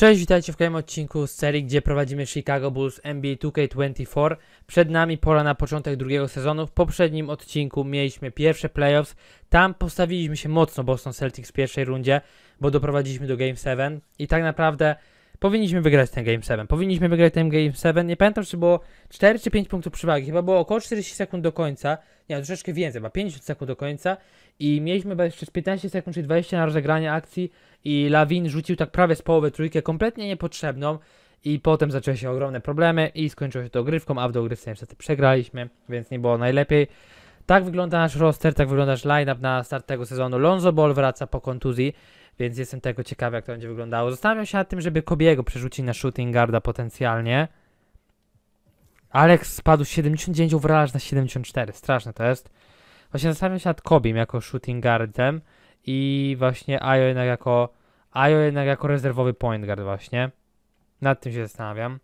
Cześć, witajcie w kolejnym odcinku z serii, gdzie prowadzimy Chicago Bulls NBA 2K24. Przed nami pora na początek drugiego sezonu. W poprzednim odcinku mieliśmy pierwsze playoffs. Tam postawiliśmy się mocno Boston Celtics w pierwszej rundzie, bo doprowadziliśmy do Game 7 i tak naprawdę powinniśmy wygrać ten Game 7. Powinniśmy wygrać ten Game 7. Nie pamiętam, czy było 4 czy 5 punktów przewagi. Chyba było około 40 sekund do końca. Nie, troszeczkę więcej, chyba 50 sekund do końca i mieliśmy przez jeszcze 15 sekund czy 20 na rozegranie akcji i Lawin rzucił tak prawie z połowy trójkę, kompletnie niepotrzebną i potem zaczęły się ogromne problemy i skończyło się to grywką, a w dogrywce niestety przegraliśmy, więc nie było najlepiej. Tak wygląda nasz roster, tak wygląda nasz line-up na start tego sezonu. Lonzo Ball wraca po kontuzji, więc jestem tego ciekawy, jak to będzie wyglądało. Zastanawiam się nad tym, żeby Kobiego przerzucić na shooting guarda potencjalnie. Alex spadł z 79 overall na 74, straszne to jest. Właśnie zastanawiam się nad Kobim jako shooting guardem i właśnie Ajo jednak jako Ajo jednak jako rezerwowy point guard właśnie. Nad tym się zastanawiam.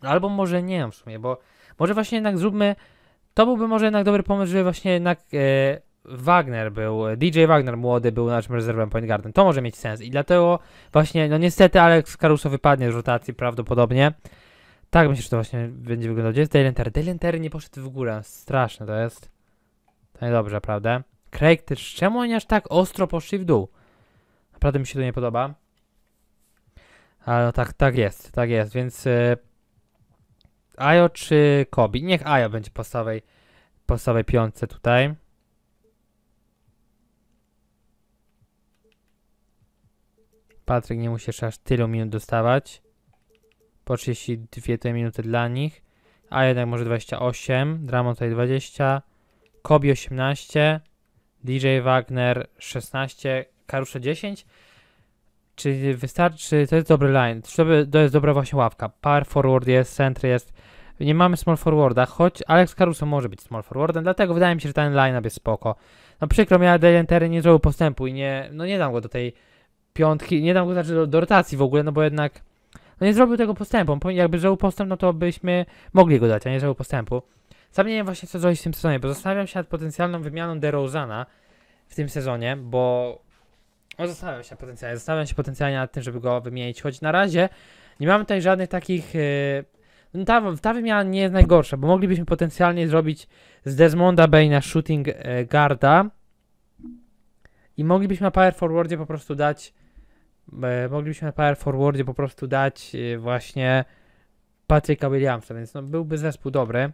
Albo może nie w sumie, bo może właśnie jednak zróbmy to byłby może jednak dobry pomysł, żeby właśnie jednak e, Wagner był, DJ Wagner młody był naszym rezerwem point guardem. To może mieć sens i dlatego właśnie, no niestety Alex Caruso wypadnie z rotacji prawdopodobnie. Tak myślę, że to właśnie będzie wyglądać. Gdzie jest Dalen Terry? Dalen Terry nie poszedł w górę, straszne to jest. To no niedobrze, prawda? Craig też, czemu oni aż tak ostro poszli w dół? Naprawdę mi się to nie podoba. Ale no tak, tak jest, tak jest, więc... Yy, Ajo czy Kobi? Niech Ajo będzie podstawowej, podstawowej piątce tutaj. Patryk nie musi jeszcze aż tylu minut dostawać. Po 32 te minuty dla nich. A jednak może 28. Dramon tutaj 20. Kobi 18, DJ Wagner 16, Karusze 10. Czy wystarczy, to jest dobry line, to jest dobra właśnie ławka. Par forward jest, center jest. Nie mamy small forwarda, choć Alex Caruso może być small forwardem, dlatego wydaje mi się, że ten line-up jest spoko. No przykro mi, ale Delian Terry nie zrobił postępu i nie, no nie dam go do tej piątki, nie dam go znaczy do, do rotacji w ogóle, no bo jednak no nie zrobił tego postępu. Jakby zrobił postęp, no to byśmy mogli go dać, a nie zrobił postępu. Sam nie wiem właśnie, co zrobić w tym sezonie, bo zastanawiam się nad potencjalną wymianą DeRozana w tym sezonie, bo no, zastanawiam się potencjalnie, zastanawiam się potencjalnie nad tym, żeby go wymienić, choć na razie nie mamy tutaj żadnych takich... Yy, ta, ta wymiana nie jest najgorsza, bo moglibyśmy potencjalnie zrobić z Desmonda Bane'a shooting yy, guarda i moglibyśmy na power forwardzie po prostu dać e, moglibyśmy na power forwardzie po prostu dać właśnie Patryka Williamsa, więc no, byłby zespół dobry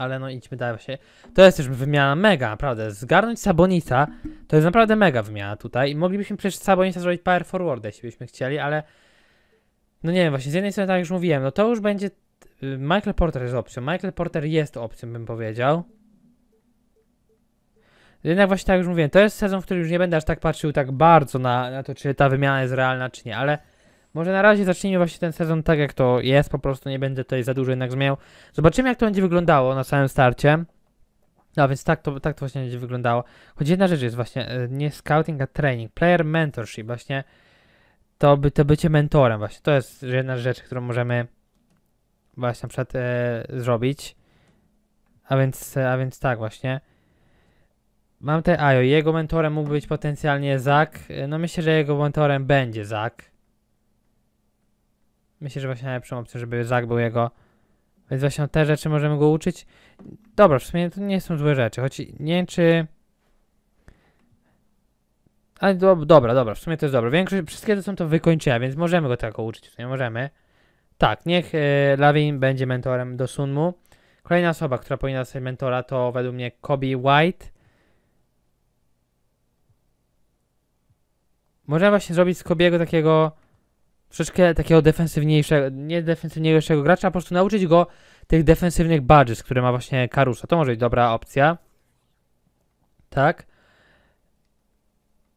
ale no idźmy dalej właśnie. To jest już wymiana mega, naprawdę. Zgarnąć Sabonisa to jest naprawdę mega wymiana tutaj. i Moglibyśmy przecież Sabonisa zrobić power forward, jeśli byśmy chcieli, ale no nie wiem, właśnie z jednej strony tak jak już mówiłem, no to już będzie y, Michael Porter jest opcją. Michael Porter jest opcją, bym powiedział. Jednak właśnie tak jak już mówiłem, to jest sezon, w którym już nie będę aż tak patrzył tak bardzo na, na to, czy ta wymiana jest realna, czy nie, ale może na razie zacznijmy właśnie ten sezon tak jak to jest, po prostu nie będę tutaj za dużo jednak zmieniał. Zobaczymy jak to będzie wyglądało na samym starcie. No więc tak to, tak to właśnie będzie wyglądało. Choć jedna rzecz jest właśnie, e, nie scouting, a training. Player mentorship właśnie, to, by, to bycie mentorem właśnie. To jest jedna rzecz, którą możemy właśnie na przykład e, zrobić. A więc, e, a więc tak właśnie. Mam te Ajo. Jego mentorem mógł być potencjalnie Zak. E, no myślę, że jego mentorem będzie Zak. Myślę, że właśnie najlepszą opcją, żeby Zak był jego. Więc właśnie te rzeczy możemy go uczyć. Dobra, w sumie to nie są złe rzeczy, choć nie wiem czy... Ale do, dobra, dobra, w sumie to jest dobre. Większość, wszystkie to są to wykończenia, więc możemy go tylko uczyć, nie możemy. Tak, niech y, Lawin będzie mentorem do Sunmu. Kolejna osoba, która powinna zostać mentora to według mnie Kobe White. Możemy właśnie zrobić z Kobiego takiego troszeczkę takiego defensywniejszego, nie defensywniejszego gracza, po prostu nauczyć go tych defensywnych badges, które ma właśnie Karusa. To może być dobra opcja. Tak.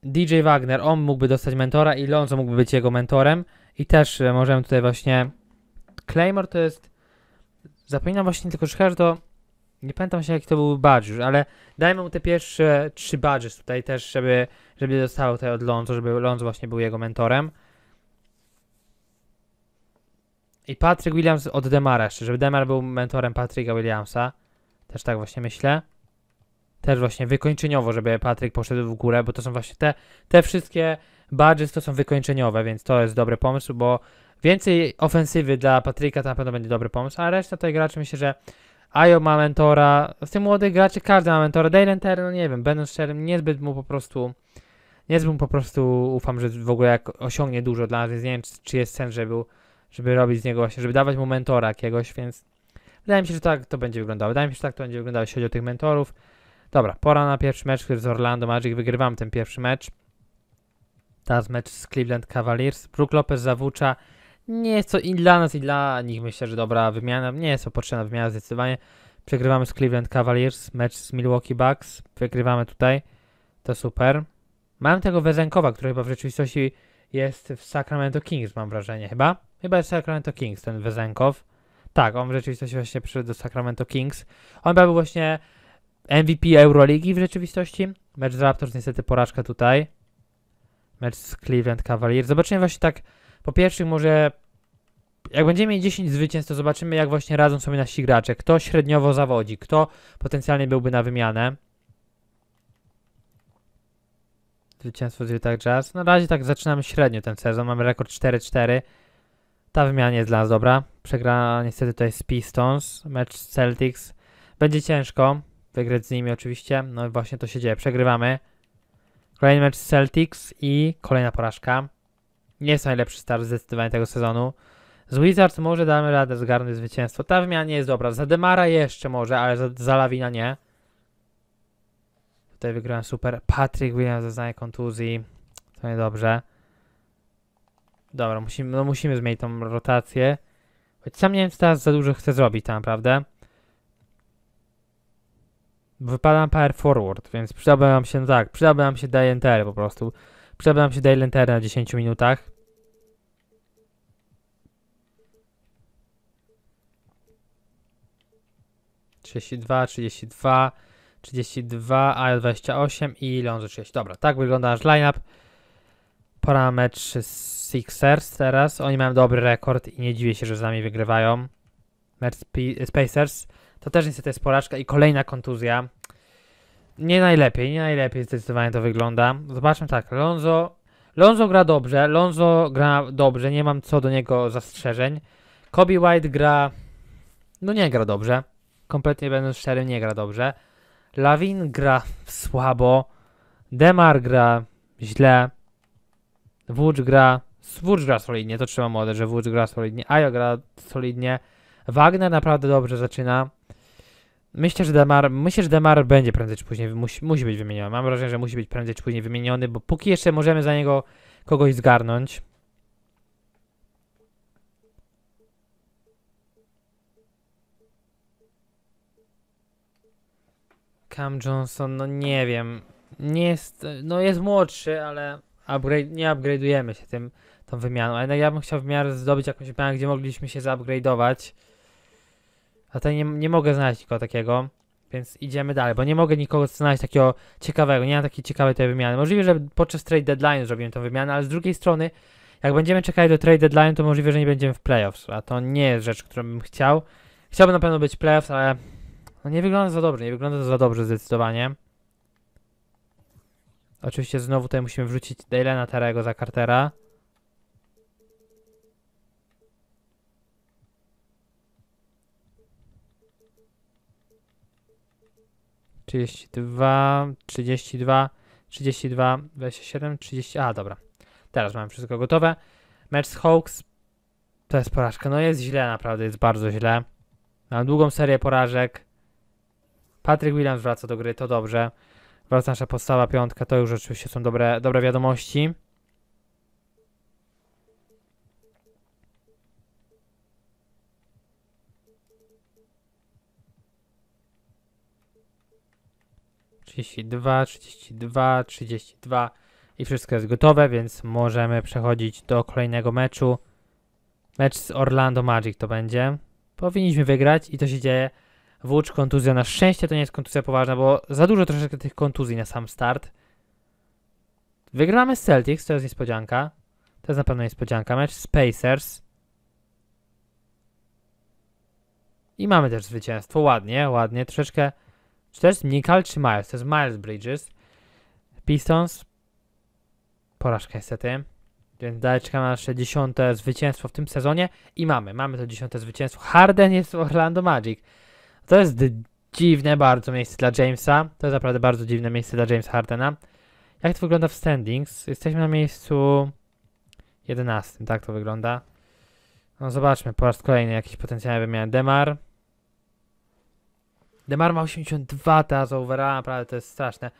DJ Wagner, on mógłby dostać mentora i Lonzo mógłby być jego mentorem. I też e, możemy tutaj właśnie... Claymore to jest... Zapominam właśnie tylko troszkę, że to... Nie pamiętam się jaki to był badge ale dajmy mu te pierwsze trzy badges tutaj też, żeby, żeby dostał tutaj od Lonzo, żeby Lonzo właśnie był jego mentorem. I Patrick Williams od Demara jeszcze, żeby Demar był mentorem Patryka Williamsa. Też tak właśnie myślę. Też właśnie wykończeniowo, żeby Patryk poszedł w górę, bo to są właśnie te, te wszystkie badges to są wykończeniowe, więc to jest dobry pomysł, bo więcej ofensywy dla Patryka to na pewno będzie dobry pomysł, a reszta tych graczy myślę, że Ayo ma mentora, z tych młodych graczy każdy ma mentora, Dalen Terry, no nie wiem, będąc szczerym, niezbyt mu po prostu, niezbyt mu po prostu ufam, że w ogóle jak osiągnie dużo dla nas, więc nie wiem, czy jest sens, żeby był żeby robić z niego właśnie, żeby dawać mu mentora jakiegoś, więc wydaje mi się, że tak to będzie wyglądało. Wydaje mi się, że tak to będzie wyglądało, jeśli chodzi o tych mentorów. Dobra, pora na pierwszy mecz z Orlando Magic. Wygrywam ten pierwszy mecz. Teraz mecz z Cleveland Cavaliers. Brook Lopez zawucza. Nie jest to i dla nas, i dla nich myślę, że dobra wymiana. Nie jest to potrzebna wymiana zdecydowanie. Przegrywamy z Cleveland Cavaliers. Mecz z Milwaukee Bucks. Wygrywamy tutaj. To super. Mam tego Wezenkowa, który chyba w rzeczywistości jest w Sacramento Kings, mam wrażenie, chyba? Chyba jest Sacramento Kings, ten Wezenkow. Tak, on w rzeczywistości właśnie przyszedł do Sacramento Kings. On był właśnie MVP Euroligi w rzeczywistości. Mecz z Raptors, niestety porażka tutaj. Mecz z Cleveland Cavaliers. Zobaczymy właśnie tak, po pierwszych może jak będziemy mieli 10 zwycięstw, to zobaczymy, jak właśnie radzą sobie nasi gracze. Kto średniowo zawodzi, kto potencjalnie byłby na wymianę. Zwycięstwo z Utah Jazz. Na razie tak zaczynamy średnio ten sezon. Mamy rekord 4-4. Ta wymiana jest dla nas dobra. Przegra niestety tutaj z Pistons. Mecz z Celtics. Będzie ciężko wygrać z nimi oczywiście. No i właśnie to się dzieje. Przegrywamy. Kolejny mecz z Celtics i kolejna porażka. Nie jest najlepszy start zdecydowanie tego sezonu. Z Wizards może damy radę zgarnąć zwycięstwo. Ta wymiana nie jest dobra. Za Demara jeszcze może, ale za, za Lawina nie. Tutaj wygrałem super. Patrick Williams zeznaje kontuzji. To niedobrze. Dobra, musimy, no musimy zmienić tą rotację. Choć sam nie wiem, czy teraz za dużo chcę zrobić tak naprawdę. Wypada nam power forward, więc przydałby nam się, no tak, przydałby nam się day po prostu. Przydałby nam się day na 10 minutach. Trzydzieści dwa, trzydzieści dwa. 32, AL28 i Lonzo 30. Dobra, tak wygląda nasz lineup. Pora na mecz Sixers teraz. Oni mają dobry rekord i nie dziwię się, że z nami wygrywają. Mecz Spacers to też niestety jest porażka i kolejna kontuzja. Nie najlepiej, nie najlepiej zdecydowanie to wygląda. Zobaczmy tak, Lonzo Lonzo gra dobrze, Lonzo gra dobrze, nie mam co do niego zastrzeżeń. Kobe White gra, no nie gra dobrze. Kompletnie będąc szczerym, nie gra dobrze. Lawin gra słabo, Demar gra źle, Wódź gra, Wódź gra solidnie, to trzeba młode, że Wódź gra solidnie, Ajo gra solidnie, Wagner naprawdę dobrze zaczyna. Myślę, że Demar, myślę, że Demar będzie prędzej czy później, musi, musi być wymieniony. Mam wrażenie, że musi być prędzej czy później wymieniony, bo póki jeszcze możemy za niego kogoś zgarnąć, Cam Johnson, no nie wiem. Nie jest, no jest młodszy, ale upgrade, nie upgrade'ujemy się tym, tą wymianą. Ale ja bym chciał w miarę zdobyć jakąś wymianę, gdzie mogliśmy się zaupgrade'ować. A tutaj nie, nie mogę znaleźć nikogo takiego. Więc idziemy dalej, bo nie mogę nikogo znaleźć takiego ciekawego, nie mam takiej ciekawej tej wymiany. Możliwe, że podczas trade deadline zrobimy tą wymianę, ale z drugiej strony, jak będziemy czekali do trade deadline, to możliwe, że nie będziemy w playoffs, a to nie jest rzecz, którą bym chciał. Chciałbym na pewno być playoffs, ale no nie wygląda za dobrze, nie wygląda za dobrze zdecydowanie. Oczywiście znowu tutaj musimy wrzucić Dylana Terego za Cartera. Trzydzieści dwa, trzydzieści dwa, trzydzieści dwa, dwadzieścia siedem, trzydzieści... A, dobra. Teraz mamy wszystko gotowe. Mecz z Hawks. To jest porażka. No jest źle, naprawdę jest bardzo źle. Mam długą serię porażek. Patrick Williams wraca do gry, to dobrze. Wraca nasza podstawa piątka, to już oczywiście są dobre, dobre wiadomości. Trzydzieści dwa, trzydzieści dwa, trzydzieści dwa i wszystko jest gotowe, więc możemy przechodzić do kolejnego meczu. Mecz z Orlando Magic to będzie. Powinniśmy wygrać i to się dzieje. Włócz kontuzja. Na szczęście to nie jest kontuzja poważna, bo za dużo troszeczkę tych kontuzji na sam start. Wygrywamy z Celtics, to jest niespodzianka. To jest na pewno niespodzianka. Mecz z Pacers. I mamy też zwycięstwo. Ładnie, ładnie. Troszeczkę... Czy to jest Nikal czy Miles? To jest Miles Bridges. Pistons. Porażka niestety. Więc dalej czekamy na nasze dziesiąte zwycięstwo w tym sezonie. I mamy, mamy to dziesiąte zwycięstwo. Harden jest w Orlando Magic. To jest dziwne bardzo miejsce dla Jamesa. To jest naprawdę bardzo dziwne miejsce dla Jamesa Hardena. Jak to wygląda w standings? Jesteśmy na miejscu 11, tak to wygląda. No zobaczmy, po raz kolejny jakiś potencjalny wymiany Demar. Demar ma 82 teraz overalla, naprawdę to jest straszne.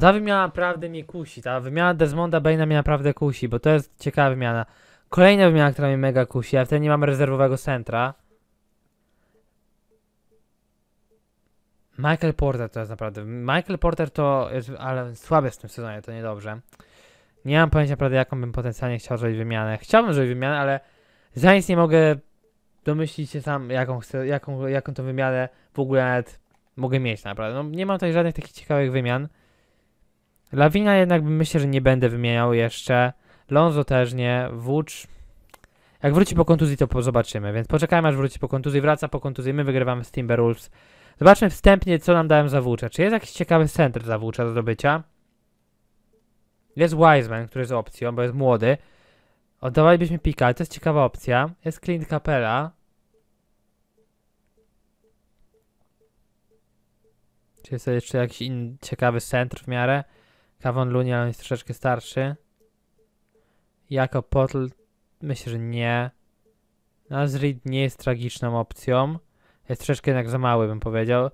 Ta wymiana naprawdę mnie kusi, ta wymiana Desmonda Baina mnie naprawdę kusi, bo to jest ciekawa wymiana. Kolejna wymiana, która mnie mega kusi, a wtedy nie mamy rezerwowego centra. Michael Porter to jest naprawdę. Michael Porter to. Jest, ale słaby w tym sezonie, to niedobrze. Nie mam pojęcia naprawdę, jaką bym potencjalnie chciał zrobić wymianę. Chciałbym zrobić wymianę, ale za nic nie mogę domyślić się sam, jaką, chcę, jaką, jaką tą wymianę w ogóle nawet mogę mieć naprawdę. No, nie mam tutaj żadnych takich ciekawych wymian. Lawina jednak myślę, że nie będę wymieniał jeszcze. Lonzo też nie. Włócz. Jak wróci po kontuzji, to zobaczymy, więc poczekajmy aż wróci po kontuzji. Wraca po kontuzji, my wygrywamy z Timberwolves. Zobaczmy wstępnie, co nam dałem zawłócza. Czy jest jakiś ciekawy center zawłócza do zdobycia? Jest Wiseman, który jest opcją, bo jest młody. Oddawalibyśmy pika, ale to jest ciekawa opcja. Jest Clint Capella. Czy jest jeszcze jakiś inny ciekawy centr w miarę? Kawon Luni, ale on jest troszeczkę starszy. Jako Potl myślę, że nie. Nazrid nie jest tragiczną opcją jest troszeczkę jednak za mały, bym powiedział.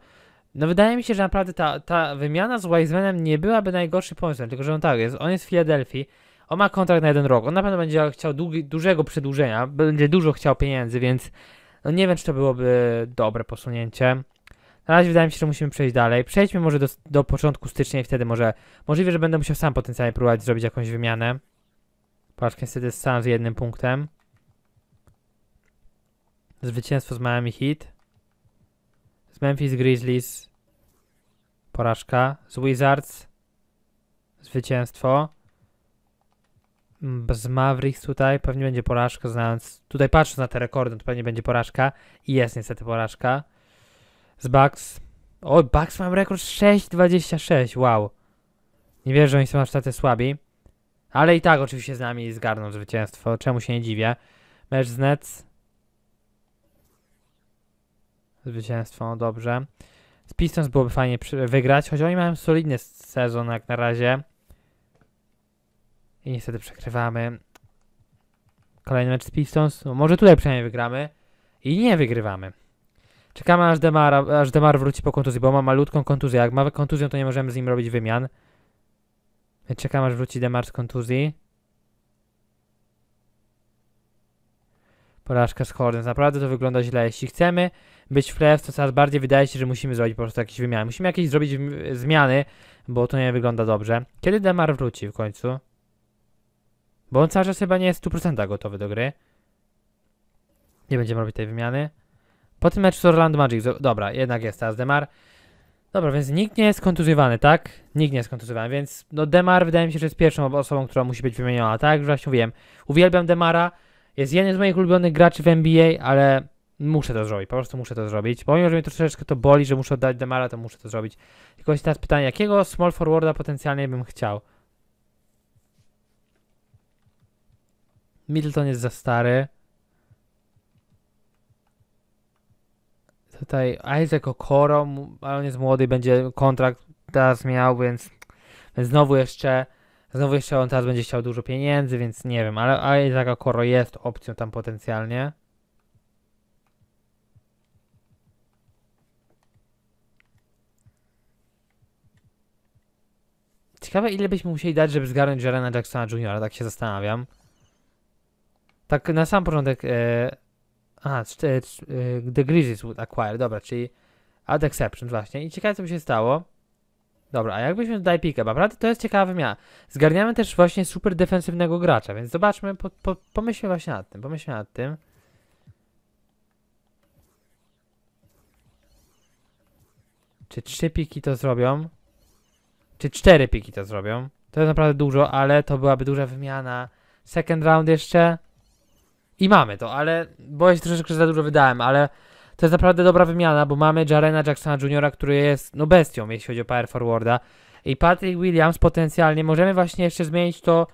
No wydaje mi się, że naprawdę ta, ta wymiana z Wisemanem nie byłaby najgorszy pomysłem, tylko że on tak jest, on jest w Filadelfii, on ma kontrakt na jeden rok, on na pewno będzie chciał długi, dużego przedłużenia, będzie dużo chciał pieniędzy, więc no nie wiem, czy to byłoby dobre posunięcie. Na razie wydaje mi się, że musimy przejść dalej. Przejdźmy może do, do początku stycznia i wtedy może możliwe, że będę musiał sam potencjalnie próbować zrobić jakąś wymianę. Patrz, niestety sam z jednym punktem. Zwycięstwo z Miami Heat. Memphis Grizzlies porażka. Z Wizards zwycięstwo. Mm, z Mavericks tutaj pewnie będzie porażka, znając. Tutaj patrząc na te rekordy, to pewnie będzie porażka. I jest niestety porażka. Z Bucks. O, Bucks mam rekord 6,26. Wow. Nie wierzę, że oni są aż tacy słabi. Ale i tak oczywiście z nami zgarną zwycięstwo. Czemu się nie dziwię. Mecz z Nets zwycięstwo, no dobrze. Z Pistons byłoby fajnie wygrać, choć oni mają solidny sezon jak na razie. I niestety przekrywamy. Kolejny mecz z Pistons. No, może tutaj przynajmniej wygramy. I nie wygrywamy. Czekamy aż Demar, aż Demar wróci po kontuzji, bo ma malutką kontuzję. Jak ma kontuzję, to nie możemy z nim robić wymian. Czekamy aż wróci Demar z kontuzji. Porażka z Hordes. Naprawdę to wygląda źle. Jeśli chcemy być w fresh, to coraz bardziej wydaje się, że musimy zrobić po prostu jakieś wymiany. Musimy jakieś zrobić zmiany, bo to nie wygląda dobrze. Kiedy Demar wróci w końcu? Bo on cały czas chyba nie jest 100% gotowy do gry. Nie będziemy robić tej wymiany. Po tym meczu z Orlando Magic. Dobra, jednak jest teraz Demar. Dobra, więc nikt nie jest kontuzjowany, tak? Nikt nie jest kontuzjowany, więc no Demar wydaje mi się, że jest pierwszą osobą, która musi być wymieniona, tak? Już właśnie mówiłem. Uwielbiam Demara. Jest jeden z moich ulubionych graczy w NBA, ale muszę to zrobić, po prostu muszę to zrobić. Pomimo, że mnie troszeczkę to boli, że muszę oddać Demara, to muszę to zrobić. Tylko jest teraz pytanie, jakiego small forwarda potencjalnie bym chciał? Middleton jest za stary. Tutaj Isaac Okoro, ale on jest młody, będzie kontrakt teraz miał, więc, więc znowu jeszcze Znowu jeszcze on teraz będzie chciał dużo pieniędzy, więc nie wiem, ale taka koro jest opcją tam potencjalnie. Ciekawe ile byśmy musieli dać, żeby zgarnąć Jarena Jacksona Jr., tak się zastanawiam. Tak na sam początek... E... Aha, e, e, The Grizzlies would acquire, dobra, czyli... Ad Exception właśnie. I ciekawe co by się stało. Dobra, a jakbyśmy daj pick-up, naprawdę to jest ciekawa wymiana. Zgarniamy też właśnie super defensywnego gracza, więc zobaczmy, po, po, pomyślmy właśnie nad tym, pomyślmy nad tym. Czy trzy piki to zrobią? Czy cztery piki to zrobią? To jest naprawdę dużo, ale to byłaby duża wymiana. Second round jeszcze. I mamy to, ale... Bo ja się troszeczkę za dużo wydałem, ale to jest naprawdę dobra wymiana, bo mamy Jarena Jacksona Juniora, który jest no bestią, jeśli chodzi o power forwarda. I Patrick Williams potencjalnie, możemy właśnie jeszcze zmienić to,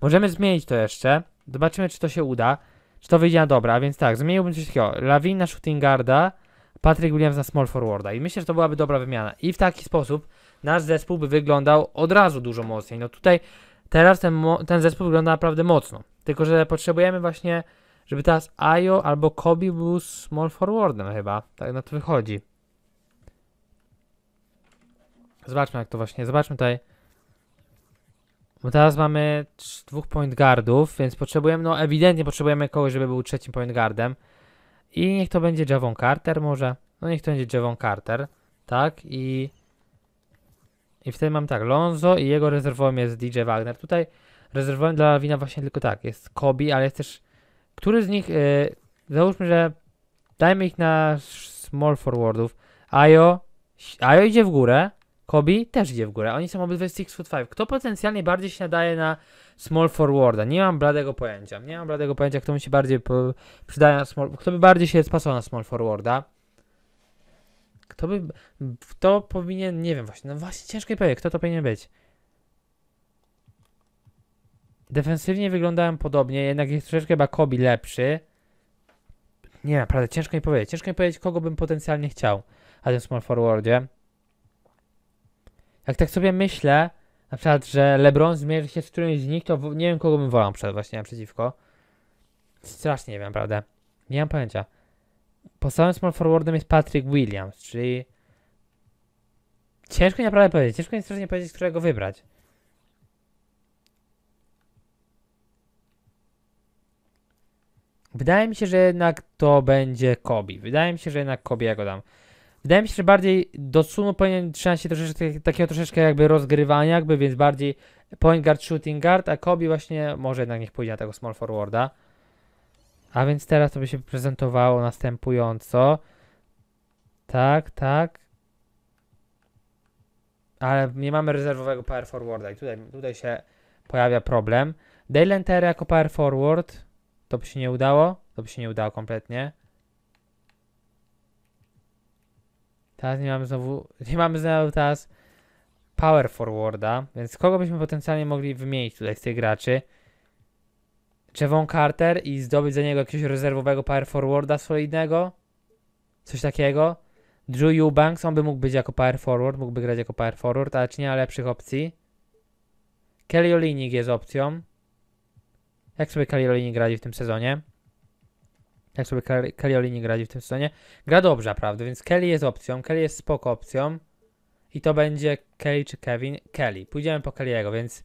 możemy zmienić to jeszcze. Zobaczymy, czy to się uda, czy to wyjdzie na dobra. Więc tak, zmieniłbym coś takiego. Lawina na shooting guarda, Patrick Williams na small forwarda. I myślę, że to byłaby dobra wymiana. I w taki sposób nasz zespół by wyglądał od razu dużo mocniej. No tutaj teraz ten, ten zespół wygląda naprawdę mocno. Tylko, że potrzebujemy właśnie żeby teraz Ayo albo Kobi był small forwardem chyba. Tak na to wychodzi. Zobaczmy jak to właśnie, zobaczmy tutaj. Bo teraz mamy dwóch point guardów, więc potrzebujemy, no ewidentnie potrzebujemy kogoś, żeby był trzecim point guardem. I niech to będzie Javon Carter może. No niech to będzie Javon Carter. Tak i... I wtedy mam tak, Lonzo i jego rezerwowym jest DJ Wagner. Tutaj rezerwowym dla Wina właśnie tylko tak, jest Kobi, ale jest też który z nich, yy, załóżmy, że dajmy ich na small forwardów. Ajo, Ajo idzie w górę, Kobi też idzie w górę. Oni są obydwie 6 foot 5. Kto potencjalnie bardziej się nadaje na small forwarda? Nie mam bladego pojęcia. Nie mam bladego pojęcia, kto mi się bardziej przydaje na small... Kto by bardziej się spasował na small forwarda? Kto by... Kto powinien... Nie wiem właśnie. No właśnie ciężko powiedzieć. Kto to powinien być? Defensywnie wyglądałem podobnie, jednak jest troszeczkę chyba Kobi lepszy. Nie, naprawdę, ciężko mi powiedzieć. Ciężko mi powiedzieć, kogo bym potencjalnie chciał na tym small forwardzie. Jak tak sobie myślę, na przykład, że LeBron zmierzy się z którymś z nich, to nie wiem, kogo bym wolał przed, właśnie naprzeciwko. Strasznie nie wiem, naprawdę. Nie mam pojęcia. Podstawowym small forwardem jest Patrick Williams, czyli... Ciężko mi naprawdę powiedzieć. Ciężko mi strasznie powiedzieć, którego wybrać. Wydaje mi się, że jednak to będzie Kobi. Wydaje mi się, że jednak Kobi jako dam. Wydaje mi się, że bardziej do sumu powinien trzymać się troszeczkę, takiego troszeczkę jakby rozgrywania, jakby, więc bardziej point guard, shooting guard, a Kobi właśnie może jednak niech pójdzie na tego small forwarda. A więc teraz to by się prezentowało następująco. Tak, tak. Ale nie mamy rezerwowego power forwarda i tutaj, tutaj się pojawia problem. Dale Entera jako power forward. To by się nie udało? To by się nie udało kompletnie. Teraz nie mamy znowu, nie mamy znowu teraz power forwarda, więc kogo byśmy potencjalnie mogli wymienić tutaj z tych graczy? Javon Carter i zdobyć za niego jakiegoś rezerwowego power forwarda solidnego? Coś takiego? Drew Eubanks, on by mógł być jako power forward, mógłby grać jako power forward, ale czy nie ma lepszych opcji? Kelly Olinik jest opcją. Jak sobie Cariolini gradzi w tym sezonie? Jak sobie Cariolini gradzi w tym sezonie? Gra dobrze, prawda, więc Kelly jest opcją, Kelly jest spoko opcją. I to będzie Kelly czy Kevin? Kelly. Pójdziemy po Kelly'ego, więc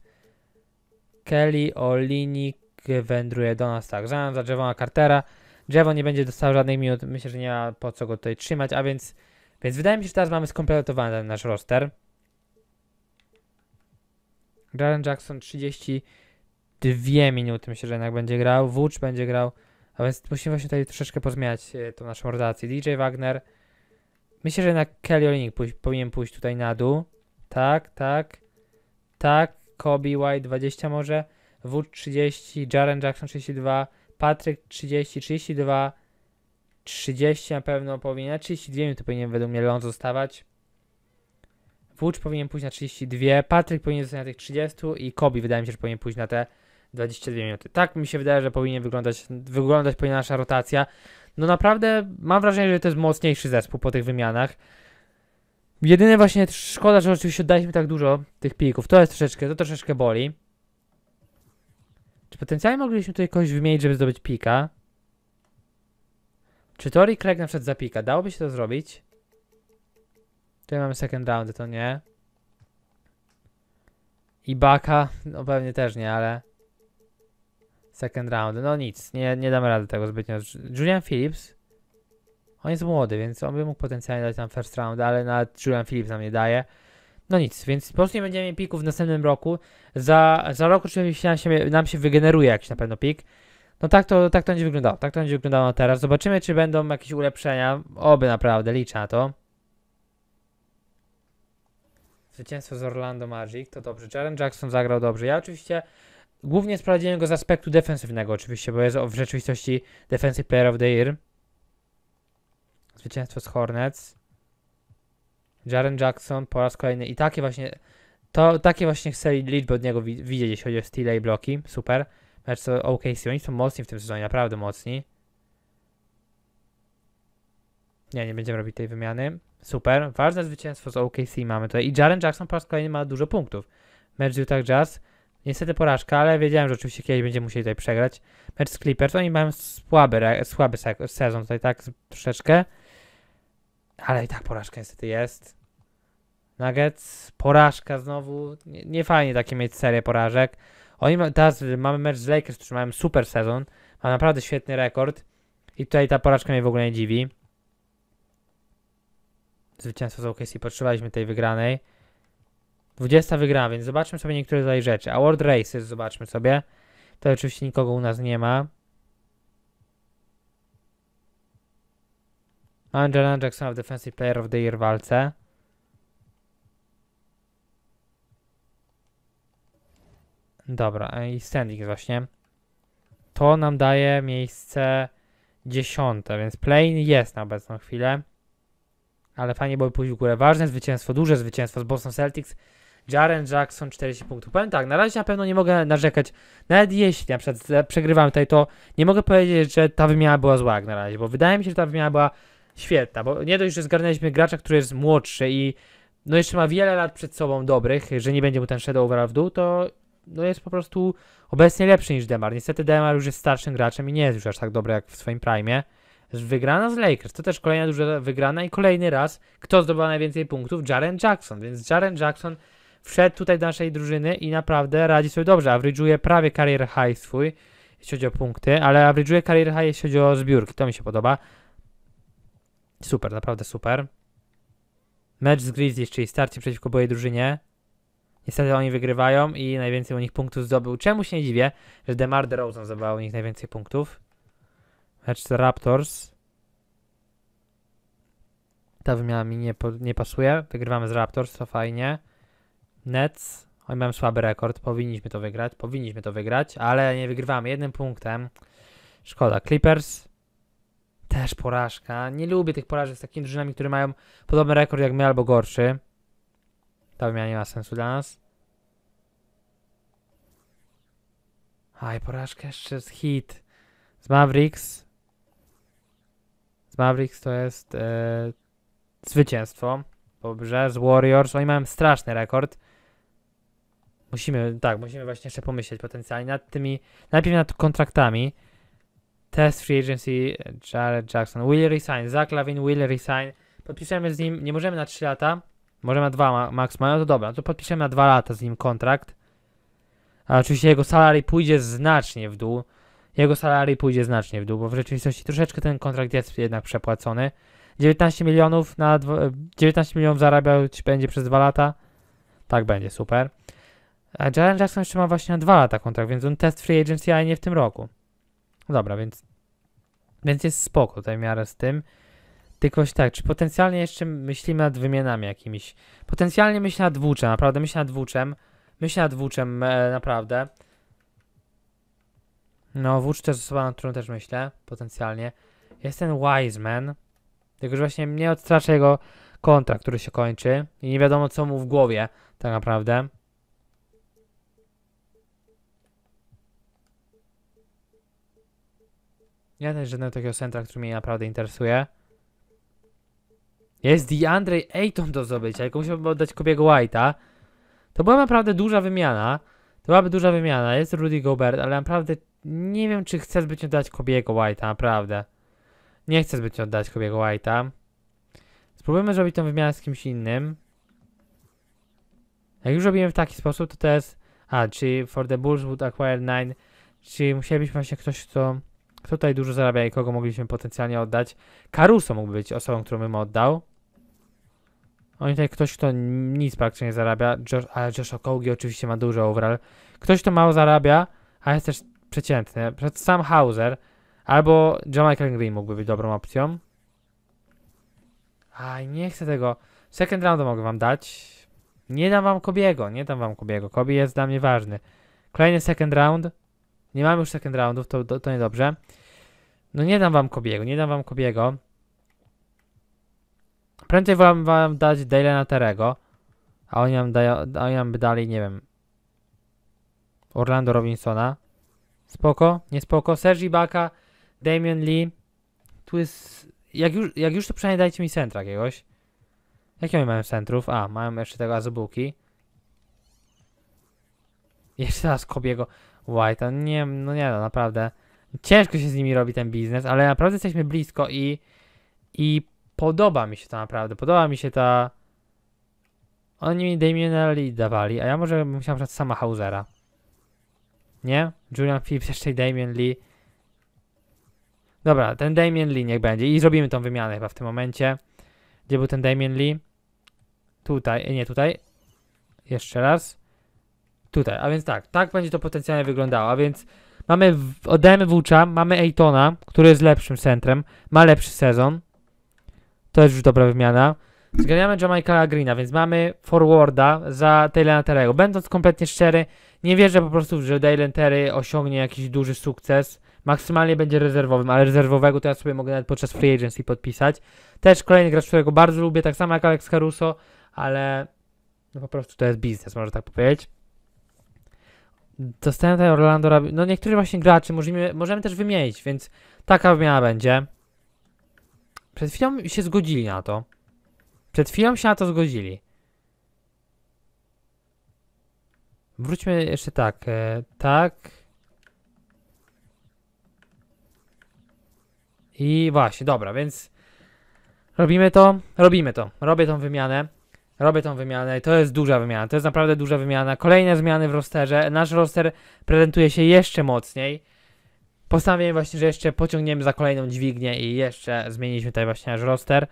Kelly Olinik wędruje do nas tak. Zamiast za Javona Cartera. Drzewo nie będzie dostał żadnych minut. Myślę, że nie ma po co go tutaj trzymać, a więc więc wydaje mi się, że teraz mamy skompletowany nasz roster. Jaren Jackson 30 dwie minuty myślę, że jednak będzie grał. Włócz będzie grał. A więc musimy właśnie tutaj troszeczkę pozmieniać e, tą naszą rotację. DJ Wagner. Myślę, że jednak Kelly Olinik pój powinien pójść tutaj na dół. Tak, tak. Tak. Kobe White 20 może. Wood 30. Jaren Jackson 32. Patryk 30. 32. 30 na pewno powinien. Na 32 minuty powinien według mnie Lon zostawać. Włócz powinien pójść na 32, Patryk powinien zostać na tych 30 i Kobi wydaje mi się, że powinien pójść na te 22 minuty. Tak mi się wydaje, że powinien wyglądać, wyglądać powinna nasza rotacja. No naprawdę mam wrażenie, że to jest mocniejszy zespół po tych wymianach. Jedyne właśnie szkoda, że oczywiście oddaliśmy tak dużo tych pików. To jest troszeczkę, to troszeczkę boli. Czy potencjalnie mogliśmy tutaj kogoś wymienić, żeby zdobyć pika? Czy Tori Craig na przykład zapika? Dałoby się to zrobić? Tutaj mamy second round, to nie. I Baka, no pewnie też nie, ale... Second round. No nic, nie, nie damy rady tego zbytnio. Julian Phillips. On jest młody, więc on by mógł potencjalnie dać nam first round, ale nawet Julian Phillips nam nie daje. No nic, więc po prostu nie będziemy mieli pików w następnym roku. Za, za rok oczywiście nam się, nam się wygeneruje jakiś na pewno pik. No tak to, tak to będzie wyglądało, tak to będzie wyglądało teraz. Zobaczymy, czy będą jakieś ulepszenia. Oby naprawdę, liczę na to. Zwycięstwo z Orlando Magic, to dobrze. Jaren Jackson zagrał dobrze. Ja oczywiście Głównie sprawdziłem go z aspektu defensywnego oczywiście, bo jest w rzeczywistości Defensive Player of the Year. Zwycięstwo z Hornets. Jaren Jackson po raz kolejny i takie właśnie to takie właśnie chcę liczby od niego widzieć, jeśli chodzi o style i bloki. Super. Mecz OKC. Oni są mocni w tym sezonie, naprawdę mocni. Nie, nie będziemy robić tej wymiany. Super. Ważne zwycięstwo z OKC mamy tutaj. I Jaren Jackson po raz kolejny ma dużo punktów. Mecz Utah Jazz Niestety porażka, ale wiedziałem, że oczywiście kiedyś będziemy musieli tutaj przegrać. Mecz z Clippers, oni mają słaby, słaby sezon tutaj, tak, troszeczkę. Ale i tak porażka niestety jest. Nuggets, porażka znowu. Nie, nie fajnie takie mieć serię porażek. Oni ma, teraz mamy mecz z Lakers, którzy mają super sezon. Ma naprawdę świetny rekord. I tutaj ta porażka mnie w ogóle nie dziwi. Zwycięstwo z OKC potrzebowaliśmy tej wygranej. 20 wygrała, więc zobaczmy sobie niektóre tutaj rzeczy. World Races zobaczmy sobie. To oczywiście nikogo u nas nie ma. Angela Jackson of Defensive Player of the Year walce. Dobra, i standing właśnie. To nam daje miejsce dziesiąte, więc Plane jest na obecną chwilę. Ale fajnie byłoby pójść w górę. Ważne zwycięstwo, duże zwycięstwo z Boston Celtics. Jaren Jackson 40 punktów. Powiem tak, na razie na pewno nie mogę narzekać, nawet jeśli na przykład przegrywam tutaj, to nie mogę powiedzieć, że ta wymiana była zła jak na razie, bo wydaje mi się, że ta wymiana była świetna, bo nie dość, że zgarnęliśmy gracza, który jest młodszy i no jeszcze ma wiele lat przed sobą dobrych, że nie będzie mu ten shadow overall w dół, to no jest po prostu obecnie lepszy niż Demar. Niestety Demar już jest starszym graczem i nie jest już aż tak dobry jak w swoim prime. Wygrana z Lakers, to też kolejna duża wygrana i kolejny raz, kto zdobył najwięcej punktów? Jaren Jackson, więc Jaren Jackson wszedł tutaj do naszej drużyny i naprawdę radzi sobie dobrze. Average'uje prawie career high swój, jeśli chodzi o punkty, ale average'uje career high, jeśli chodzi o zbiórki. To mi się podoba. Super, naprawdę super. Mecz z Grizzlies, czyli starcie przeciwko mojej drużynie. Niestety oni wygrywają i najwięcej u nich punktów zdobył. Czemu się nie dziwię, że DeMar DeRozan zabrał u nich najwięcej punktów. Mecz z Raptors. Ta wymiana mi nie, nie pasuje. Wygrywamy z Raptors, to fajnie. Nets, oni mają słaby rekord, powinniśmy to wygrać, powinniśmy to wygrać, ale nie wygrywamy jednym punktem. Szkoda. Clippers, też porażka. Nie lubię tych porażek z takimi drużynami, które mają podobny rekord jak my albo gorszy. Ta wymiana nie ma sensu dla nas. Aj, porażka jeszcze z hit. Z Mavericks. Z Mavericks to jest e, zwycięstwo. Dobrze, z Warriors. Oni mają straszny rekord. Musimy, tak, musimy właśnie jeszcze pomyśleć potencjalnie nad tymi, najpierw nad kontraktami. Test Free Agency Jared Jackson. Will resign. Zach Lavin, will resign. Podpiszemy z nim, nie możemy na 3 lata, możemy na 2 max mają, no to dobra, no to podpiszemy na 2 lata z nim kontrakt. A oczywiście jego salary pójdzie znacznie w dół. Jego salary pójdzie znacznie w dół, bo w rzeczywistości troszeczkę ten kontrakt jest jednak przepłacony. 19 milionów na 19 e, milionów zarabiał będzie przez 2 lata. Tak będzie, super. A Jalen Jackson jeszcze ma właśnie na dwa lata kontrakt, więc on test free agency, ale nie w tym roku. Dobra, więc, więc jest spoko tutaj miarę z tym. Tylkoś tak, czy potencjalnie jeszcze myślimy nad wymianami jakimiś? Potencjalnie myślę nad Włóczem, naprawdę myślę nad Włóczem. Myślę nad Włóczem, e, naprawdę. No, wucz też osoba, nad którą też myślę, potencjalnie. Jest ten Wiseman, tylko że właśnie mnie odstrasza jego kontrakt, który się kończy i nie wiadomo co mu w głowie, tak naprawdę. Nie ma żadnego takiego centra, który mnie naprawdę interesuje. Jest DeAndre Ayton do zdobycia, tylko musiałbym oddać Kobiego White'a. To była naprawdę duża wymiana. To byłaby duża wymiana. Jest Rudy Gobert, ale naprawdę nie wiem, czy chcę zbytnio dać Kobiego White'a, naprawdę. Nie chcę zbytnio dać Kobiego White'a. Spróbujmy zrobić tą wymianę z kimś innym. Jak już robimy w taki sposób, to teraz... A, czy for the Bulls would acquire 9, czy musielibyśmy właśnie ktoś, kto... Kto tutaj dużo zarabia i kogo mogliśmy potencjalnie oddać? Caruso mógłby być osobą, którą bym oddał. Oni tutaj ktoś, kto nic praktycznie nie zarabia, Josh, ale Josh Okołgi oczywiście ma dużo overall. Ktoś, kto mało zarabia, a jest też przeciętny. Przed sam Hauser albo Jamaican Green mógłby być dobrą opcją. Aj, nie chcę tego. Second round mogę wam dać. Nie dam wam Kobiego, nie dam wam Kobiego. Kobi jest dla mnie ważny. Kolejny second round. Nie mamy już second roundów, to, to, to niedobrze. No nie dam wam Kobiego, nie dam wam Kobiego. Prędzej wam, wam dać Dylena Terego, a oni nam, dają, a oni nam by dali, nie wiem, Orlando Robinsona. Spoko, niespoko. Sergi Baka, Damian Lee. Tu jest... Jak już, jak już to przynajmniej dajcie mi centra jakiegoś. Jakie oni mają centrów? A, mają jeszcze tego Azubuki. Jeszcze raz Kobiego. White'a. Nie, no nie no, naprawdę. Ciężko się z nimi robi ten biznes, ale naprawdę jesteśmy blisko i, i podoba mi się to naprawdę. Podoba mi się ta... Oni mi Damian Lee dawali, a ja może bym chciał na sama Hausera. Nie? Julian Phillips, jeszcze i Damien Lee. Dobra, ten Damien Lee niech będzie. I zrobimy tą wymianę chyba w tym momencie. Gdzie był ten Damien Lee? Tutaj, nie tutaj. Jeszcze raz tutaj. A więc tak, tak będzie to potencjalnie wyglądało. A więc mamy, oddajemy Wucha, mamy Ejtona, który jest lepszym centrem, ma lepszy sezon. To jest już dobra wymiana. Zgarniamy Jamaicala Greena, więc mamy forwarda za Taylana Terry'ego. Będąc kompletnie szczery, nie wierzę po prostu, że Dalen Terry osiągnie jakiś duży sukces. Maksymalnie będzie rezerwowym, ale rezerwowego to ja sobie mogę nawet podczas free agency podpisać. Też kolejny gracz, którego bardzo lubię, tak samo jak Alex Caruso, ale no po prostu to jest biznes, można tak powiedzieć dostałem tutaj Orlando Rabi No niektórzy właśnie graczy możemy, możemy też wymienić, więc taka wymiana będzie. Przed chwilą się zgodzili na to. Przed chwilą się na to zgodzili. Wróćmy jeszcze tak. E, tak. I właśnie, dobra, więc robimy to. Robimy to. Robię tą wymianę. Robię tą wymianę i to jest duża wymiana, to jest naprawdę duża wymiana. Kolejne zmiany w rosterze, nasz roster prezentuje się jeszcze mocniej. Postanowiłem właśnie, że jeszcze pociągniemy za kolejną dźwignię i jeszcze zmieniliśmy tutaj właśnie nasz roster.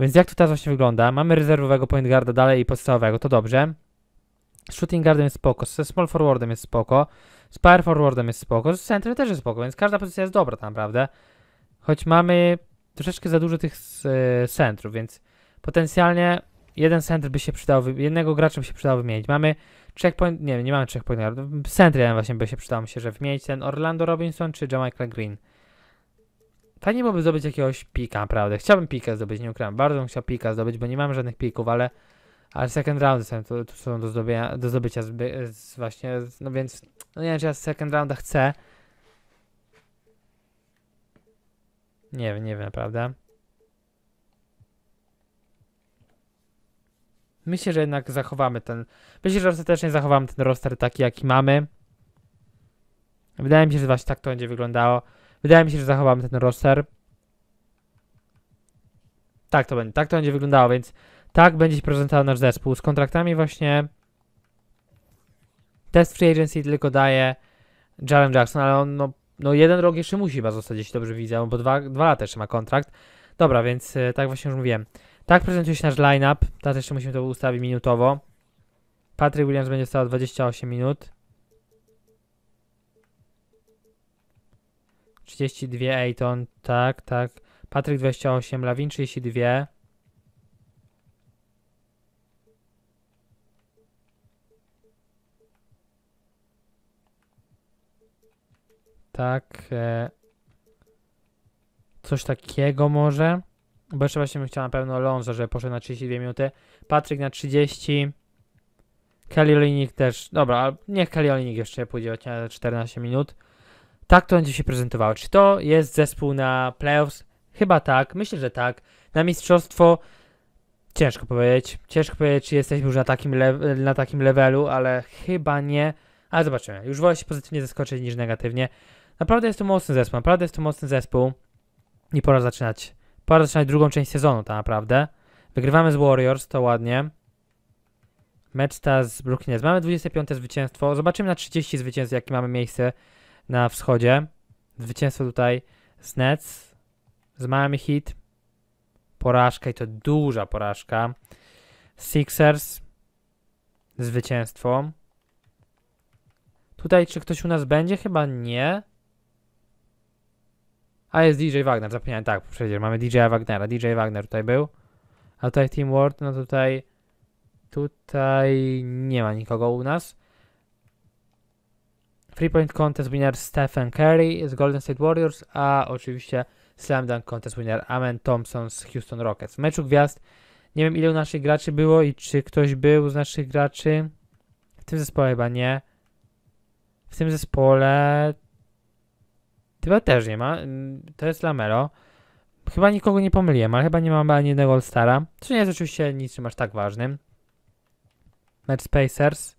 Więc jak to teraz właśnie wygląda? Mamy rezerwowego point guarda dalej i podstawowego, to dobrze. Z shooting guardem jest spoko, ze small forwardem jest spoko, z power forwardem jest spoko, z centrem też jest spoko, więc każda pozycja jest dobra tak naprawdę. Choć mamy troszeczkę za dużo tych e, centrów, więc potencjalnie Jeden center by się przydał, jednego gracza by się przydało wymienić. Mamy checkpoint, nie nie mamy checkpoint guard. Center jeden właśnie by się przydał, myślę, że wymienić ten Orlando Robinson czy Jamaica Green. Fajnie byłoby zdobyć jakiegoś pika, naprawdę. Chciałbym pika zdobyć, nie ukrywam. Bardzo bym chciał pika zdobyć, bo nie mamy żadnych pików, ale, ale second roundy są, to, to są do, zdobycia, do zdobycia zby, z, właśnie, z, no więc no nie wiem, czy ja second rounda chcę. Nie wiem, nie wiem naprawdę. Myślę, że jednak zachowamy ten... Myślę, że ostatecznie zachowamy ten roster taki, jaki mamy. Wydaje mi się, że właśnie tak to będzie wyglądało. Wydaje mi się, że zachowamy ten roster. Tak to będzie, tak to będzie wyglądało, więc tak będzie się prezentował nasz zespół. Z kontraktami właśnie test free agency tylko daje Jalen Jackson, ale on no, no jeden rok jeszcze musi chyba zostać, jeśli dobrze widzę, bo dwa, dwa lata jeszcze ma kontrakt. Dobra, więc e, tak właśnie już mówiłem. Tak prezentuje się nasz line-up. Teraz jeszcze musimy to ustawić minutowo. Patrick Williams będzie stał 28 minut. 32 Ayton, tak, tak. Patryk 28, Lawin 32. Tak. E, coś takiego może. Bo jeszcze właśnie bym chciał na pewno Lonzo, żeby poszedł na 32 minuty. Patryk na 30. Kelly Olinik też. Dobra, niech Kelly Olinik jeszcze pójdzie na 14 minut. Tak to będzie się prezentowało. Czy to jest zespół na playoffs? Chyba tak. Myślę, że tak. Na mistrzostwo ciężko powiedzieć. Ciężko powiedzieć, czy jesteśmy już na takim, na takim levelu, ale chyba nie. Ale zobaczymy. Już wolę się pozytywnie zaskoczyć niż negatywnie. Naprawdę jest to mocny zespół. Naprawdę jest to mocny zespół. Nie pora zaczynać Pora zaczynać drugą część sezonu, tak naprawdę. Wygrywamy z Warriors, to ładnie. Mecz ta z Brooklynes. Mamy 25 zwycięstwo. Zobaczymy na 30 zwycięstw, jakie mamy miejsce na wschodzie. Zwycięstwo tutaj z Nets, z Miami Heat. Porażka i to duża porażka. Sixers, zwycięstwo. Tutaj czy ktoś u nas będzie? Chyba nie. A jest DJ Wagner, zapomniałem, tak, przecież mamy DJ Wagnera, DJ Wagner tutaj był. A tutaj Team World, no tutaj... Tutaj nie ma nikogo u nas. Three Point Contest winner Stephen Curry z Golden State Warriors, a oczywiście Slam Dunk Contest winner Amen Thompson z Houston Rockets. Meczu gwiazd. Nie wiem ile u naszych graczy było i czy ktoś był z naszych graczy. W tym zespole chyba nie. W tym zespole Chyba też nie ma. Mm, to jest Lamelo. Chyba nikogo nie pomyliłem, ale chyba nie mamy ani jednego All-Stara. Czy nie jest oczywiście niczym aż tak ważnym. match Spacers.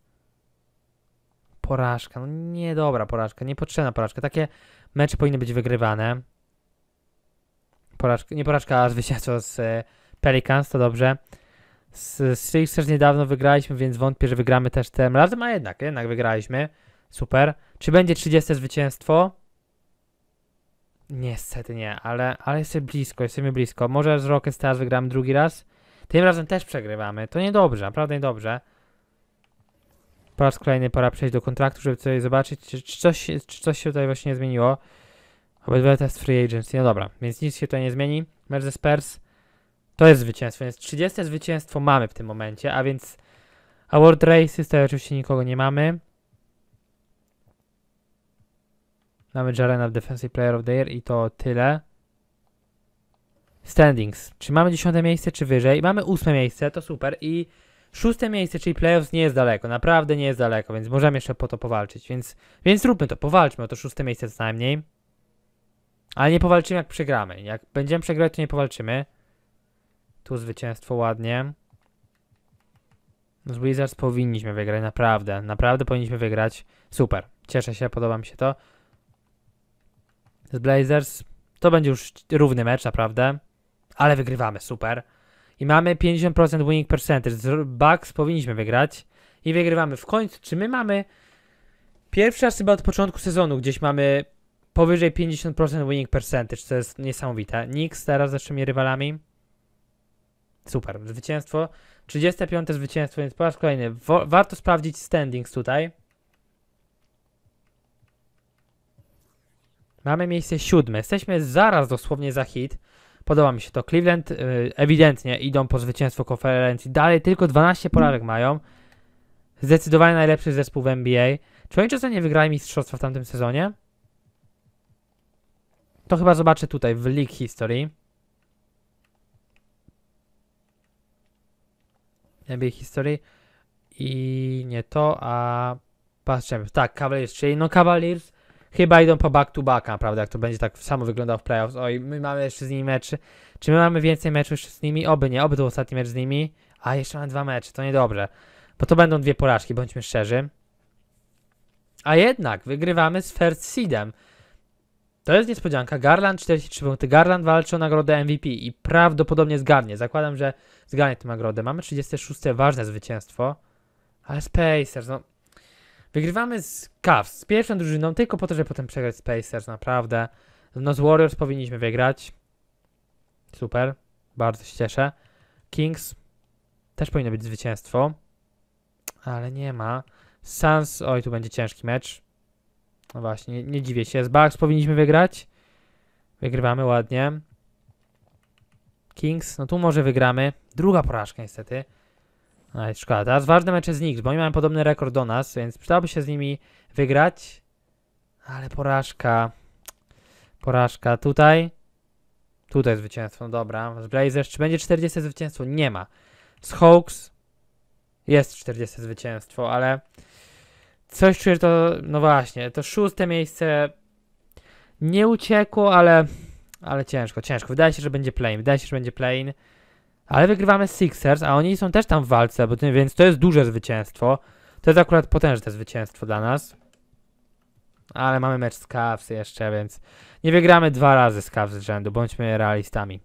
Porażka. No nie dobra porażka. Niepotrzebna porażka. Takie mecze powinny być wygrywane. Porażka, nie porażka, aż wysiadło z e, Pelicans, to dobrze. Z, z Sixers niedawno wygraliśmy, więc wątpię, że wygramy też tym razem, a jednak, jednak wygraliśmy. Super. Czy będzie 30 zwycięstwo? Niestety nie, ale, ale jesteśmy blisko, jesteśmy blisko. Może z Rocket Stars wygram drugi raz? Tym razem też przegrywamy. To niedobrze, naprawdę niedobrze. Po raz kolejny pora przejść do kontraktu, żeby coś zobaczyć, czy, czy, coś, czy coś się tutaj właśnie zmieniło. Obydwa to jest free agency. No dobra, więc nic się tutaj nie zmieni. Mecz ze Spurs to jest zwycięstwo, więc 30 zwycięstwo mamy w tym momencie, a więc Award Races tutaj oczywiście nikogo nie mamy. Mamy Jarena w Defensive Player of the Year i to tyle. Standings. Czy mamy dziesiąte miejsce, czy wyżej? Mamy ósme miejsce, to super. I szóste miejsce, czyli playoffs, nie jest daleko. Naprawdę nie jest daleko, więc możemy jeszcze po to powalczyć. Więc, więc róbmy to, powalczmy o to szóste miejsce co najmniej. Ale nie powalczymy jak przegramy. Jak będziemy przegrać, to nie powalczymy. Tu zwycięstwo ładnie. Z Wizards powinniśmy wygrać, naprawdę. Naprawdę powinniśmy wygrać. Super. Cieszę się, podoba mi się to z Blazers. To będzie już równy mecz, naprawdę. Ale wygrywamy, super. I mamy 50% winning percentage. Z Bucks powinniśmy wygrać. I wygrywamy. W końcu, czy my mamy... Pierwszy raz chyba od początku sezonu gdzieś mamy powyżej 50% winning percentage, to jest niesamowite. Knicks teraz z naszymi rywalami. Super, zwycięstwo. 35 zwycięstwo, więc po raz kolejny. warto sprawdzić standings tutaj. Mamy miejsce siódme. Jesteśmy zaraz dosłownie za hit. Podoba mi się to. Cleveland y, ewidentnie idą po zwycięstwo konferencji. Dalej tylko 12 porażek mają. Zdecydowanie najlepszy zespół w NBA. Czy oni czasem nie wygrali mistrzostwa w tamtym sezonie? To chyba zobaczę tutaj w League History. NBA History. I nie to, a patrzemy. Tak, Cavaliers, czyli no Cavaliers chyba idą po back-to-backa, prawda? Jak to będzie tak samo wyglądał w playoffs. Oj, my mamy jeszcze z nimi meczy. Czy my mamy więcej meczów jeszcze z nimi? Oby nie, oby to ostatni mecz z nimi. A, jeszcze mamy dwa mecze, to niedobrze. Bo to będą dwie porażki, bądźmy szczerzy. A jednak, wygrywamy z First Seedem. To jest niespodzianka. Garland 43 punkty. Garland walczy o nagrodę MVP i prawdopodobnie zgarnie. Zakładam, że zgarnie tę nagrodę. Mamy 36. Ważne zwycięstwo. Ale Spacers, no Wygrywamy z Cavs, z pierwszą drużyną, tylko po to, żeby potem przegrać z Pacers, naprawdę. No z Warriors powinniśmy wygrać. Super, bardzo się cieszę. Kings, też powinno być zwycięstwo. Ale nie ma. Suns, oj, tu będzie ciężki mecz. No właśnie, nie, nie dziwię się. Z Bucks powinniśmy wygrać. Wygrywamy ładnie. Kings, no tu może wygramy. Druga porażka niestety. No i szkoda. Teraz ważne mecze z Knicks, bo oni mają podobny rekord do nas, więc przydałoby się z nimi wygrać. Ale porażka. Porażka tutaj. Tutaj zwycięstwo, dobra. Z Blazers, czy będzie 40 zwycięstwo? Nie ma. Z Hawks jest 40 zwycięstwo, ale coś czuję, to, no właśnie, to szóste miejsce nie uciekło, ale, ale ciężko, ciężko. Wydaje się, że będzie plain, wydaje się, że będzie plain. Ale wygrywamy z Sixers, a oni są też tam w walce, bo, więc to jest duże zwycięstwo. To jest akurat potężne zwycięstwo dla nas. Ale mamy mecz z Cavs jeszcze, więc nie wygramy dwa razy z Cavs z rzędu, bądźmy realistami.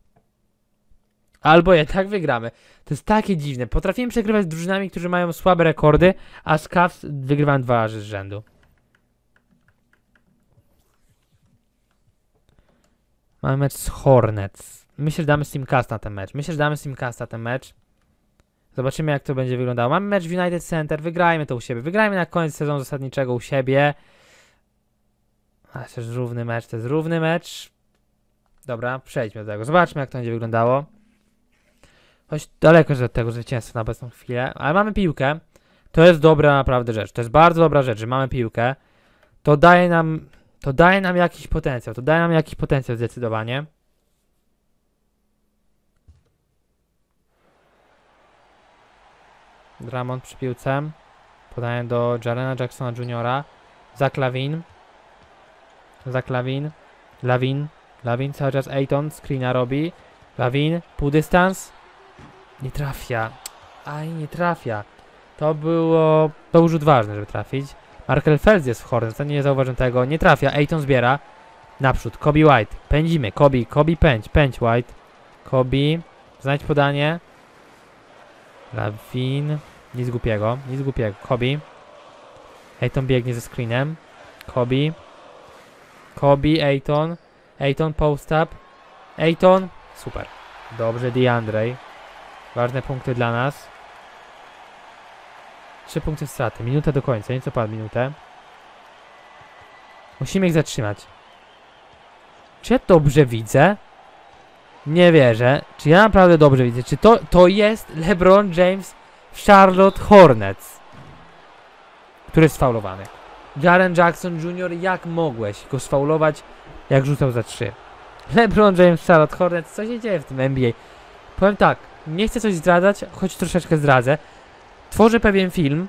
Albo jednak wygramy. To jest takie dziwne. Potrafimy przegrywać z drużynami, którzy mają słabe rekordy, a z Cavs wygrywam dwa razy z rzędu. Mamy mecz z Hornets. Myślę, że damy simcast na ten mecz. Myślę, że damy simcast na ten mecz. Zobaczymy, jak to będzie wyglądało. Mamy mecz w United Center, wygrajmy to u siebie. Wygrajmy na koniec sezonu zasadniczego u siebie. Ale to jest równy mecz, to jest równy mecz. Dobra, przejdźmy do tego. Zobaczmy, jak to będzie wyglądało. Choć daleko od tego zwycięstwa na obecną chwilę, ale mamy piłkę. To jest dobra naprawdę rzecz. To jest bardzo dobra rzecz, że mamy piłkę. To daje nam, to daje nam jakiś potencjał. To daje nam jakiś potencjał zdecydowanie. Dramont przy piłce. Podanie do Jarena Jacksona Juniora. Za Klawin. Za Klawin, Lawin. Lawin cały czas Ayton. Screena robi. Lawin. Pół dystans. Nie trafia. Aj, nie trafia. To było... To był rzut ważny, żeby trafić. Markel Fels jest w Hornets. Nie zauważyłem tego. Nie trafia. Ayton zbiera. Naprzód. Kobe White. Pędzimy. Kobe. Kobe pędź. Pędź White. Kobe. Znajdź podanie. Lawin. Nic głupiego, nic głupiego. Kobi. Ejton biegnie ze screenem. Kobi. Kobi, Ejton. Ejton, post-up. Ejton. Super. Dobrze, DeAndrej. Ważne punkty dla nas. Trzy punkty straty. Minuta do końca, nieco ponad minutę. Musimy ich zatrzymać. Czy ja dobrze widzę? Nie wierzę. Czy ja naprawdę dobrze widzę? Czy to, to jest LeBron James w Charlotte Hornets? Który jest sfaulowany. Jaren Jackson Jr. jak mogłeś go sfaulować, jak rzucał za trzy? LeBron James, Charlotte Hornets, co się dzieje w tym NBA? Powiem tak, nie chcę coś zdradzać, choć troszeczkę zdradzę. Tworzę pewien film,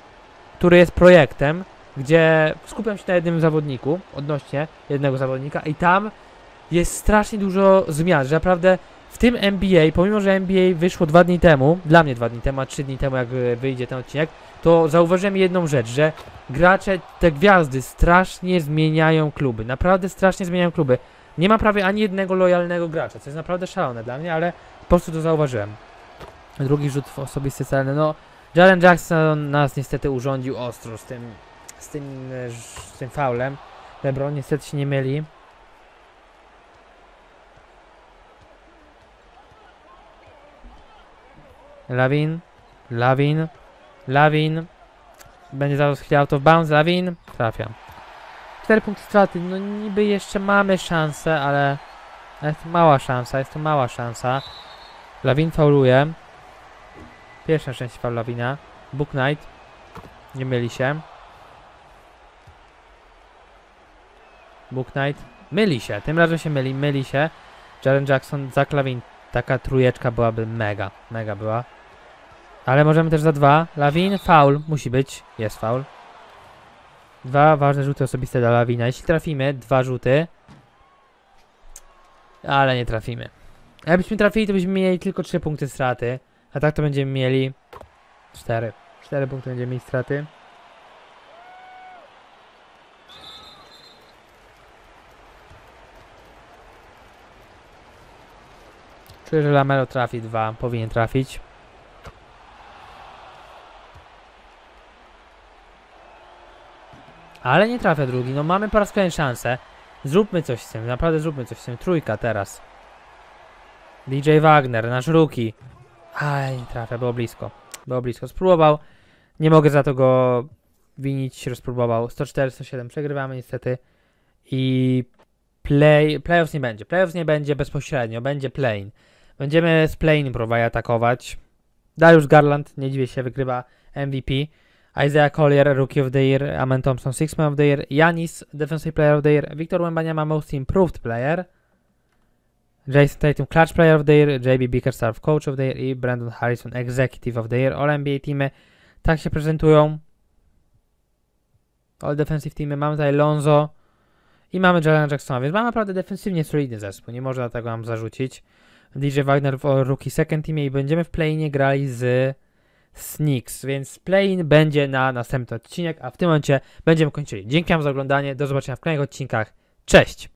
który jest projektem, gdzie skupiam się na jednym zawodniku, odnośnie jednego zawodnika i tam jest strasznie dużo zmian, że naprawdę w tym NBA, pomimo że NBA wyszło dwa dni temu, dla mnie dwa dni temu, a trzy dni temu jak e, wyjdzie ten odcinek, to zauważyłem jedną rzecz, że gracze, te gwiazdy strasznie zmieniają kluby, naprawdę strasznie zmieniają kluby. Nie ma prawie ani jednego lojalnego gracza, co jest naprawdę szalone dla mnie, ale po prostu to zauważyłem. Drugi rzut osobisty celny, no Jalen Jackson nas niestety urządził ostro z tym, z tym, e, z tym faulem. LeBron niestety się nie myli. Lawin. Lawin. Lawin. Będzie zaraz chwilę out of bounds. Lawin. Trafiam. 4 punkty straty. No niby jeszcze mamy szansę, ale jest to mała szansa. Jest to mała szansa. Lawin fauluje. Pierwsza część faul Lawina. Book Knight. Nie myli się. Book Knight. Myli się. Tym razem się myli. Myli się. Jaren Jackson, za Klawin. Taka trójeczka byłaby mega. Mega była. Ale możemy też za dwa. Lawin, faul. Musi być. Jest faul. Dwa ważne rzuty osobiste dla Lawina. Jeśli trafimy, dwa rzuty. Ale nie trafimy. jakbyśmy trafili, to byśmy mieli tylko trzy punkty straty. A tak to będziemy mieli cztery. Cztery punkty będziemy mieli straty. Czuję, że Lamelo trafi dwa. Powinien trafić. Ale nie trafia drugi. No mamy po raz kolejny szansę. Zróbmy coś z tym. Naprawdę zróbmy coś z tym. Trójka teraz. DJ Wagner, nasz ruki. Ale nie trafia. Było blisko. Było blisko. Spróbował. Nie mogę za to go winić. Rozpróbował. 104-107. Przegrywamy niestety. I play, playoffs nie będzie. Playoffs nie będzie bezpośrednio. Będzie plane. Będziemy z plane próbować atakować. Dariusz Garland, nie dziwię się, wygrywa MVP. Isaiah Collier, Rookie of the Year, Amen Thompson, Six Man of the Year, Janis, Defensive Player of the Year, Victor Wembanyama, Most Improved Player, Jason Tatum, Clutch Player of the Year, JB Bickerstaff, Coach of the Year i Brandon Harrison, Executive of the Year. All NBA teamy tak się prezentują. All Defensive teamy. Mamy tutaj Lonzo i mamy Jalen Jacksona, więc mamy naprawdę defensywnie solidny zespół. Nie można tego nam zarzucić. DJ Wagner w Rookie Second Teamie i będziemy w play grali z Snicks, więc play będzie na następny odcinek, a w tym momencie będziemy kończyli. Dzięki Wam za oglądanie, do zobaczenia w kolejnych odcinkach. Cześć!